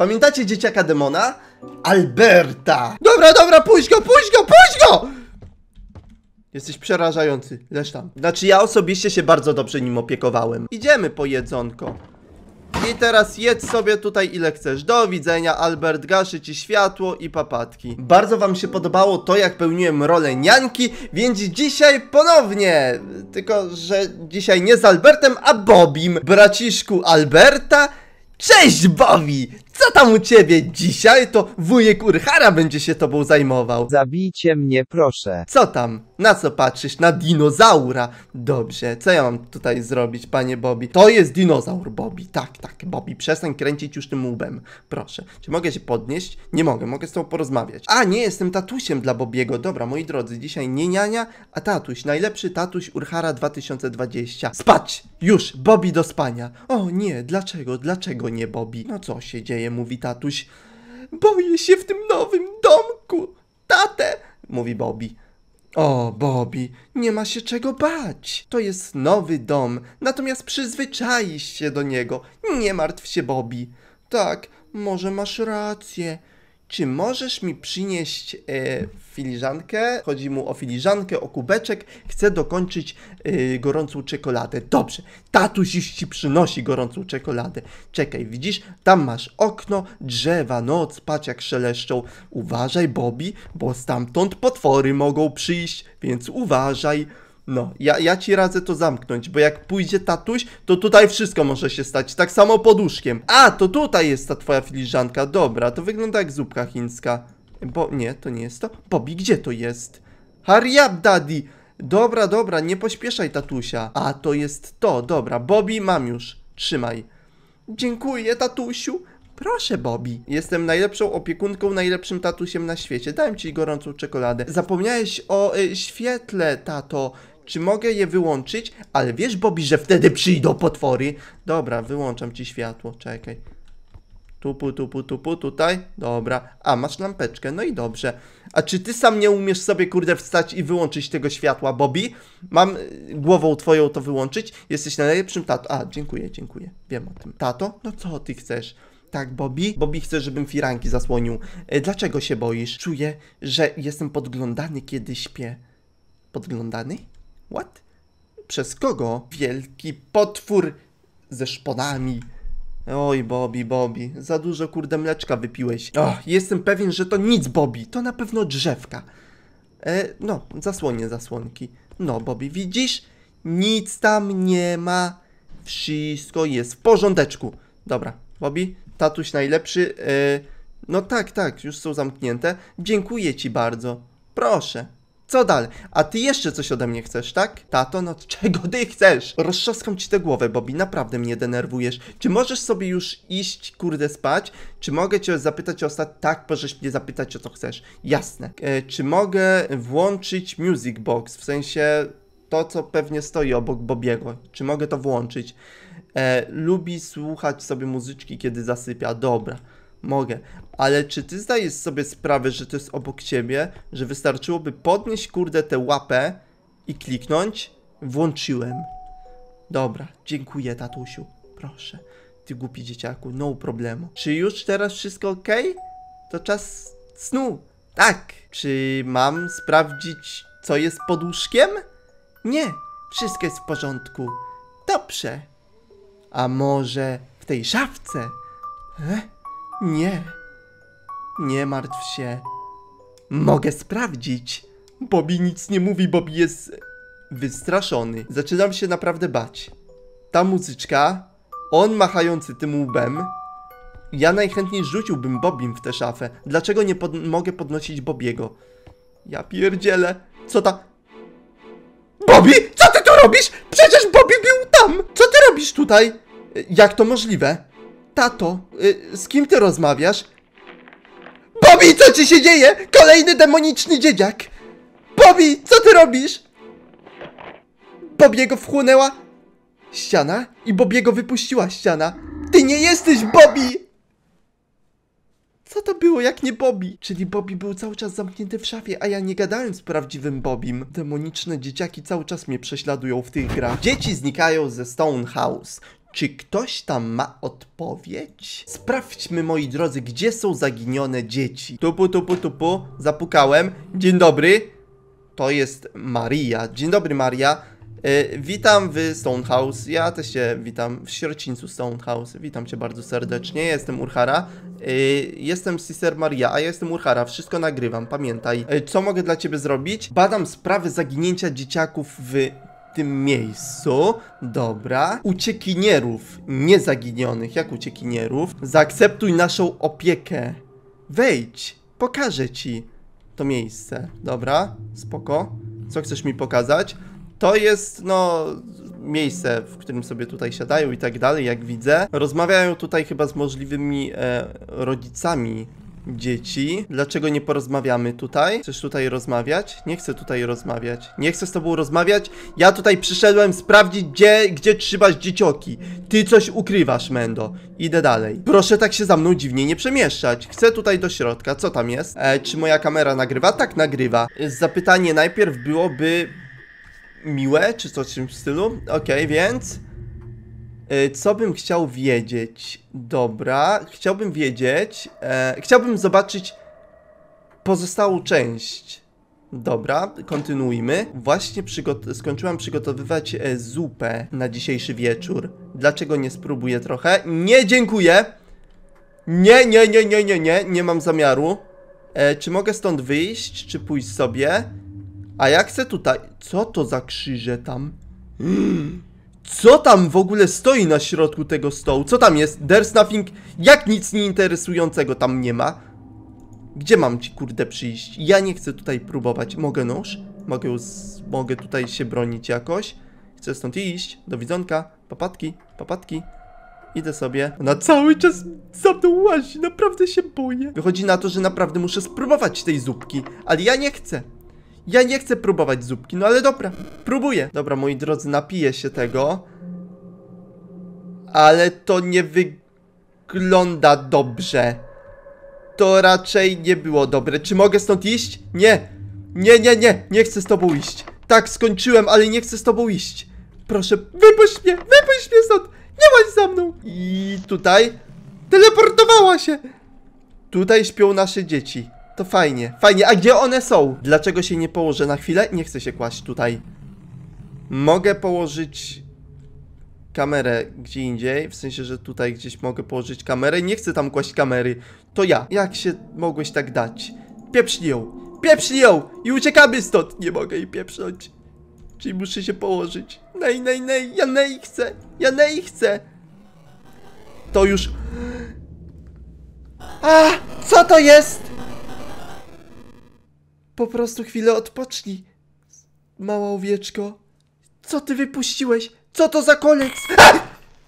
Pamiętacie dzieciaka demona? Alberta! Dobra, dobra, puść go, puść go, puść go! Jesteś przerażający, leż tam. Znaczy ja osobiście się bardzo dobrze nim opiekowałem. Idziemy po jedzonko. I teraz jedz sobie tutaj ile chcesz. Do widzenia, Albert gaszy ci światło i papatki. Bardzo wam się podobało to, jak pełniłem rolę nianki, więc dzisiaj ponownie. Tylko, że dzisiaj nie z Albertem, a Bobim, braciszku Alberta. Cześć Bobi! Co tam u ciebie dzisiaj? To wujek Urhara będzie się tobą zajmował. Zabijcie mnie, proszę. Co tam? Na co patrzysz? Na dinozaura. Dobrze, co ja mam tutaj zrobić, panie Bobby? To jest dinozaur, Bobby. Tak, tak, Bobby, przestań kręcić już tym łbem. Proszę. Czy mogę się podnieść? Nie mogę, mogę z tobą porozmawiać. A, nie jestem tatusiem dla Bobiego. Dobra, moi drodzy, dzisiaj nie niania, a tatuś. Najlepszy tatuś Urhara 2020. Spać! Już, Bobby do spania. O nie, dlaczego, dlaczego nie Bobby? No co się dzieje? Mówi tatuś. Boję się w tym nowym domku. Tatę, mówi Bobby. O, Bobby, nie ma się czego bać. To jest nowy dom, natomiast przyzwyczaisz się do niego. Nie martw się, Bobby. Tak, może masz rację, czy możesz mi przynieść e, filiżankę? Chodzi mu o filiżankę, o kubeczek. Chcę dokończyć e, gorącą czekoladę. Dobrze, tatuś już ci przynosi gorącą czekoladę. Czekaj, widzisz? Tam masz okno, drzewa, noc, patrz jak szeleszczą. Uważaj, Bobby, bo stamtąd potwory mogą przyjść, więc uważaj. No, ja, ja ci radzę to zamknąć, bo jak pójdzie tatuś, to tutaj wszystko może się stać. Tak samo poduszkiem. A, to tutaj jest ta twoja filiżanka. Dobra, to wygląda jak zupka chińska. Bo, nie, to nie jest to. Bobby, gdzie to jest? Hurry up, daddy! Dobra, dobra, nie pośpieszaj tatusia. A, to jest to, dobra. Bobby, mam już. Trzymaj. Dziękuję, tatusiu. Proszę, Bobby. Jestem najlepszą opiekunką, najlepszym tatusiem na świecie. Dałem ci gorącą czekoladę. Zapomniałeś o y, świetle, tato czy mogę je wyłączyć? Ale wiesz, Bobby, że wtedy przyjdą potwory. Dobra, wyłączam ci światło, czekaj. Tupu, tupu, tupu, tutaj. Dobra. A, masz lampeczkę, no i dobrze. A czy ty sam nie umiesz sobie, kurde, wstać i wyłączyć tego światła, Bobby? Mam y, głową twoją to wyłączyć? Jesteś najlepszym tato. A, dziękuję, dziękuję. Wiem o tym. Tato? No co ty chcesz? Tak, Bobby. Bobby chce, żebym firanki zasłonił. E, dlaczego się boisz? Czuję, że jestem podglądany, kiedy śpię. Podglądany? What? Przez kogo? Wielki potwór ze szponami. Oj, Bobby, Bobby, za dużo kurde mleczka wypiłeś. Och, jestem pewien, że to nic, Bobby, to na pewno drzewka. E, no, zasłonię zasłonki. No, Bobby, widzisz? Nic tam nie ma. Wszystko jest w porządeczku. Dobra, Bobby, tatuś najlepszy. E, no tak, tak, już są zamknięte. Dziękuję ci bardzo. Proszę. Co dalej? A ty jeszcze coś ode mnie chcesz, tak? Tato, no czego ty chcesz? Roztrzaskam ci tę głowę, Bobby, naprawdę mnie denerwujesz. Czy możesz sobie już iść, kurde, spać? Czy mogę cię zapytać o ostat... Tak, możesz mnie zapytać o co chcesz. Jasne. E, czy mogę włączyć music box? W sensie to, co pewnie stoi obok Bobiego. Czy mogę to włączyć? E, lubi słuchać sobie muzyczki, kiedy zasypia. Dobra. Mogę. Ale czy ty zdajesz sobie sprawę, że to jest obok ciebie? Że wystarczyłoby podnieść, kurde, tę łapę i kliknąć? Włączyłem. Dobra, dziękuję, tatusiu. Proszę. Ty głupi dzieciaku, no problemu. Czy już teraz wszystko ok? To czas snu. Tak. Czy mam sprawdzić, co jest pod łóżkiem? Nie, wszystko jest w porządku. Dobrze. A może w tej szafce? Eh? Nie. Nie martw się. Mogę sprawdzić. Bobby nic nie mówi, Bobby jest wystraszony. Zaczynam się naprawdę bać. Ta muzyczka, on machający tym łbem. Ja najchętniej rzuciłbym Bobim w tę szafę. Dlaczego nie pod mogę podnosić Bobiego? Ja pierdzielę. Co ta... Bobby! Co ty tu robisz? Przecież Bobby był tam! Co ty robisz tutaj? Jak to możliwe? Tato, y, z kim ty rozmawiasz? Bobby, co ci się dzieje? Kolejny demoniczny dzieciak! Bobby, co ty robisz? Bobiego wchłonęła ściana i Bobiego wypuściła ściana. Ty nie jesteś Bobby! Co to było jak nie Bobby? Czyli Bobby był cały czas zamknięty w szafie, a ja nie gadałem z prawdziwym Bobim. Demoniczne dzieciaki cały czas mnie prześladują w tych grach. Dzieci znikają ze Stone House. Czy ktoś tam ma odpowiedź? Sprawdźmy, moi drodzy, gdzie są zaginione dzieci. Tupu, tupu, tupu, zapukałem. Dzień dobry. To jest Maria. Dzień dobry, Maria. E, witam w Stonehouse. Ja też się witam w sierocińcu Stonehouse. Witam cię bardzo serdecznie. Ja jestem Urhara. E, jestem Sister Maria, a ja jestem Urhara. Wszystko nagrywam, pamiętaj. E, co mogę dla ciebie zrobić? Badam sprawy zaginięcia dzieciaków w tym miejscu, dobra, uciekinierów, nie zaginionych, jak uciekinierów, zaakceptuj naszą opiekę. Wejdź, pokażę ci to miejsce, dobra, spoko. Co chcesz mi pokazać? To jest, no, miejsce, w którym sobie tutaj siadają i tak dalej, jak widzę. Rozmawiają tutaj chyba z możliwymi e, rodzicami Dzieci, dlaczego nie porozmawiamy tutaj? Chcesz tutaj rozmawiać? Nie chcę tutaj rozmawiać. Nie chcę z tobą rozmawiać. Ja tutaj przyszedłem sprawdzić, gdzie, gdzie trzymasz dziecioki. Ty coś ukrywasz, Mendo. Idę dalej. Proszę tak się za mną dziwnie nie przemieszczać. Chcę tutaj do środka. Co tam jest? E, czy moja kamera nagrywa? Tak, nagrywa. Zapytanie najpierw byłoby miłe, czy coś w tym stylu. Okej, okay, więc... E, co bym chciał wiedzieć? Dobra, chciałbym wiedzieć. E, chciałbym zobaczyć pozostałą część. Dobra, kontynuujmy. Właśnie przygot skończyłam przygotowywać e, zupę na dzisiejszy wieczór. Dlaczego nie spróbuję trochę? Nie, dziękuję! Nie, nie, nie, nie, nie, nie, nie mam zamiaru. E, czy mogę stąd wyjść, czy pójść sobie? A jak chcę tutaj? Co to za krzyże tam? Co tam w ogóle stoi na środku tego stołu? Co tam jest? There's nothing... Jak nic nieinteresującego tam nie ma? Gdzie mam ci kurde przyjść? Ja nie chcę tutaj próbować. Mogę nóż? Mogę, mogę tutaj się bronić jakoś? Chcę stąd iść. Do widzonka. Papatki, papatki. Idę sobie. Ona cały czas za mną łazi. Naprawdę się boję. Wychodzi na to, że naprawdę muszę spróbować tej zupki. Ale ja nie chcę. Ja nie chcę próbować zupki, no ale dobra, próbuję. Dobra, moi drodzy, napiję się tego. Ale to nie wygląda dobrze. To raczej nie było dobre. Czy mogę stąd iść? Nie. Nie, nie, nie. Nie chcę z tobą iść. Tak, skończyłem, ale nie chcę z tobą iść. Proszę, wypuść mnie, wypuść mnie stąd. Nie bądź za mną. I tutaj teleportowała się. Tutaj śpią nasze dzieci to fajnie. Fajnie, a gdzie one są? Dlaczego się nie położę na chwilę? Nie chcę się kłaść tutaj. Mogę położyć kamerę gdzie indziej, w sensie, że tutaj gdzieś mogę położyć kamerę. Nie chcę tam kłaść kamery. To ja. Jak się mogłeś tak dać? Pieprz ją! Pieprz ją! I uciekamy stąd! Nie mogę jej pieprznąć. Czyli muszę się położyć. Nej, nej, nej! Ja nej chcę! Ja nej chcę! To już... A! Co to jest? Po prostu chwilę odpocznij, mała owieczko. Co ty wypuściłeś? Co to za koniec?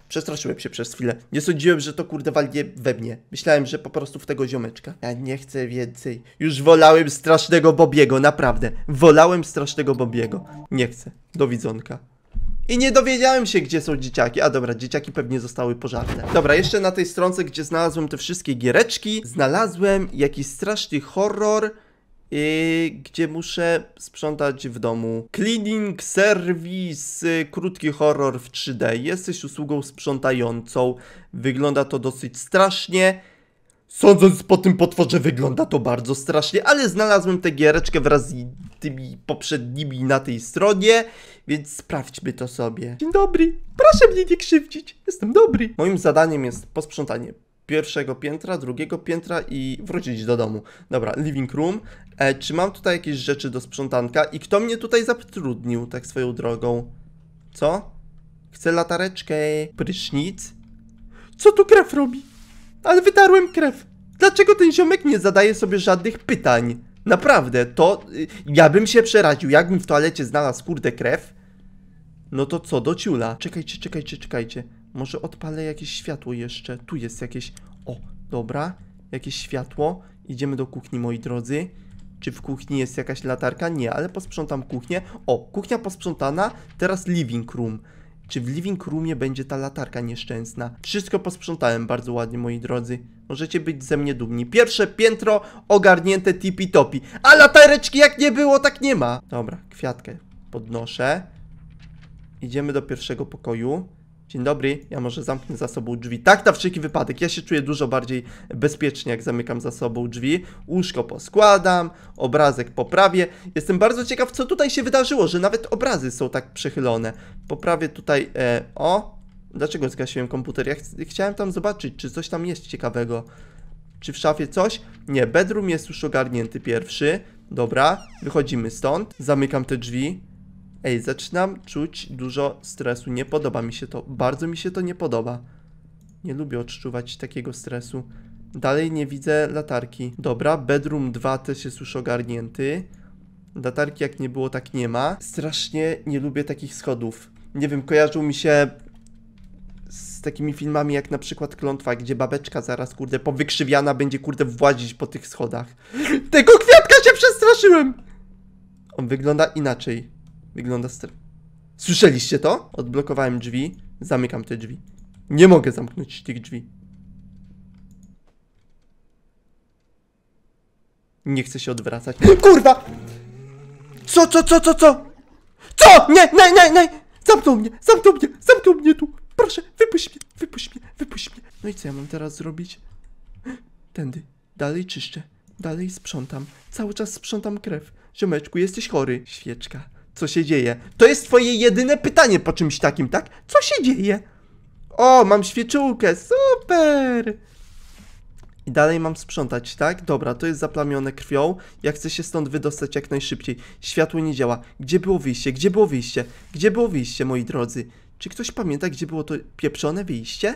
Przestraszyłem się przez chwilę. Nie sądziłem, że to kurde walnie we mnie. Myślałem, że po prostu w tego ziomeczka. Ja nie chcę więcej. Już wolałem strasznego Bobiego, naprawdę. Wolałem strasznego Bobiego. Nie chcę. Do widzonka. I nie dowiedziałem się, gdzie są dzieciaki. A dobra, dzieciaki pewnie zostały pożarte. Dobra, jeszcze na tej stronce, gdzie znalazłem te wszystkie giereczki, znalazłem jakiś straszny horror i y, gdzie muszę sprzątać w domu. Cleaning Service, y, krótki horror w 3D. Jesteś usługą sprzątającą. Wygląda to dosyć strasznie. Sądząc po tym potworze wygląda to bardzo strasznie, ale znalazłem tę giereczkę wraz z tymi poprzednimi na tej stronie, więc sprawdźmy to sobie. Dzień dobry, proszę mnie nie krzywdzić, jestem dobry. Moim zadaniem jest posprzątanie pierwszego piętra, drugiego piętra i wrócić do domu. Dobra, living room. E, czy mam tutaj jakieś rzeczy do sprzątanka? I kto mnie tutaj zatrudnił tak swoją drogą? Co? Chcę latareczkę. Prysznic? Co tu krew robi? Ale wytarłem krew. Dlaczego ten ziomek nie zadaje sobie żadnych pytań? Naprawdę, to... Y, ja bym się przeraził, jakbym w toalecie znalazł kurde krew. No to co, do ciula. Czekajcie, czekajcie, czekajcie. Może odpalę jakieś światło jeszcze. Tu jest jakieś... O, dobra. Jakieś światło. Idziemy do kuchni, moi drodzy. Czy w kuchni jest jakaś latarka? Nie, ale posprzątam kuchnię. O, kuchnia posprzątana. Teraz living room. Czy w living roomie będzie ta latarka nieszczęsna? Wszystko posprzątałem bardzo ładnie, moi drodzy. Możecie być ze mnie dumni. Pierwsze piętro ogarnięte tipi-topi. A latareczki jak nie było, tak nie ma. Dobra, kwiatkę podnoszę. Idziemy do pierwszego pokoju. Dzień dobry, ja może zamknę za sobą drzwi. Tak, na wszelki wypadek. Ja się czuję dużo bardziej bezpiecznie, jak zamykam za sobą drzwi. Łóżko poskładam, obrazek poprawię. Jestem bardzo ciekaw, co tutaj się wydarzyło, że nawet obrazy są tak przechylone. Poprawię tutaj, e, o, dlaczego zgasiłem komputer? Ja ch chciałem tam zobaczyć, czy coś tam jest ciekawego. Czy w szafie coś? Nie, bedroom jest już ogarnięty pierwszy. Dobra, wychodzimy stąd. Zamykam te drzwi. Ej, zaczynam czuć dużo stresu. Nie podoba mi się to. Bardzo mi się to nie podoba. Nie lubię odczuwać takiego stresu. Dalej nie widzę latarki. Dobra, bedroom 2 też jest już ogarnięty. Latarki jak nie było, tak nie ma. Strasznie nie lubię takich schodów. Nie wiem, kojarzył mi się z takimi filmami jak na przykład Klątwa, gdzie babeczka zaraz, kurde, powykrzywiana będzie, kurde, włazić po tych schodach. Tego kwiatka się przestraszyłem! On wygląda inaczej. Wygląda strasznie. Słyszeliście to? Odblokowałem drzwi. Zamykam te drzwi. Nie mogę zamknąć tych drzwi. Nie chcę się odwracać. Kurwa! Co, co, co, co, co? Co? Nie, nie, nie, nie! Zamknął mnie, zamknął mnie, zamknął mnie tu! Proszę, wypuść mnie, wypuść mnie, wypuść mnie. No i co ja mam teraz zrobić? Tędy. Dalej czyszczę. Dalej sprzątam. Cały czas sprzątam krew. Ziomeczku, jesteś chory. Świeczka co się dzieje. To jest twoje jedyne pytanie po czymś takim, tak? Co się dzieje? O, mam świeczułkę, super! I dalej mam sprzątać, tak? Dobra, to jest zaplamione krwią. Ja chcę się stąd wydostać jak najszybciej. Światło nie działa. Gdzie było wyjście? Gdzie było wyjście? Gdzie było wyjście, moi drodzy? Czy ktoś pamięta, gdzie było to pieprzone wyjście?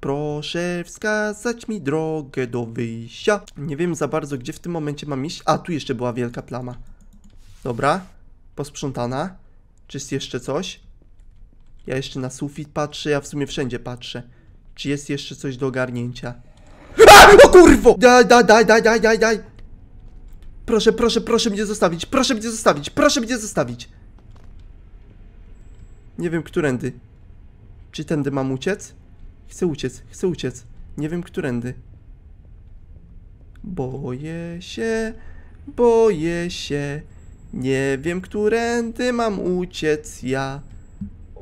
Proszę wskazać mi drogę do wyjścia. Nie wiem za bardzo, gdzie w tym momencie mam iść. A, tu jeszcze była wielka plama. Dobra, posprzątana. Czy jest jeszcze coś? Ja jeszcze na sufit patrzę, ja w sumie wszędzie patrzę. Czy jest jeszcze coś do ogarnięcia? A, o kurwo! Daj, daj, daj, daj, daj, daj, daj! Proszę, proszę, proszę mnie zostawić, proszę mnie zostawić, proszę mnie zostawić! Nie wiem, którędy. Czy tędy mam uciec? Chcę uciec, chcę uciec. Nie wiem, którędy. Boję się, boję się, nie wiem, którędy mam uciec ja.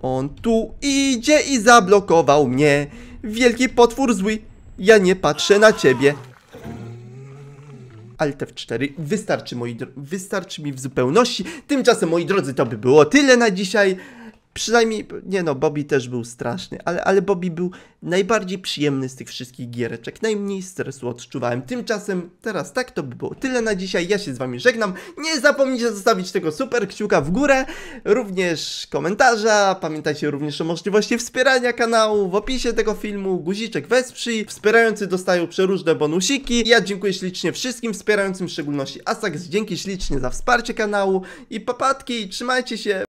On tu idzie i zablokował mnie. Wielki potwór zły, ja nie patrzę na ciebie. Alt F4 wystarczy, moi wystarczy mi w zupełności. Tymczasem, moi drodzy, to by było tyle na dzisiaj. Przynajmniej, nie no, Bobby też był straszny, ale, ale Bobby był najbardziej przyjemny z tych wszystkich giereczek. Najmniej stresu odczuwałem. Tymczasem teraz tak to by było tyle na dzisiaj. Ja się z wami żegnam. Nie zapomnijcie zostawić tego super kciuka w górę, również komentarza. Pamiętajcie również o możliwości wspierania kanału. W opisie tego filmu guziczek wesprzyj. Wspierający dostają przeróżne bonusiki. Ja dziękuję ślicznie wszystkim wspierającym, w szczególności Asax. Dzięki ślicznie za wsparcie kanału i papatki. Trzymajcie się.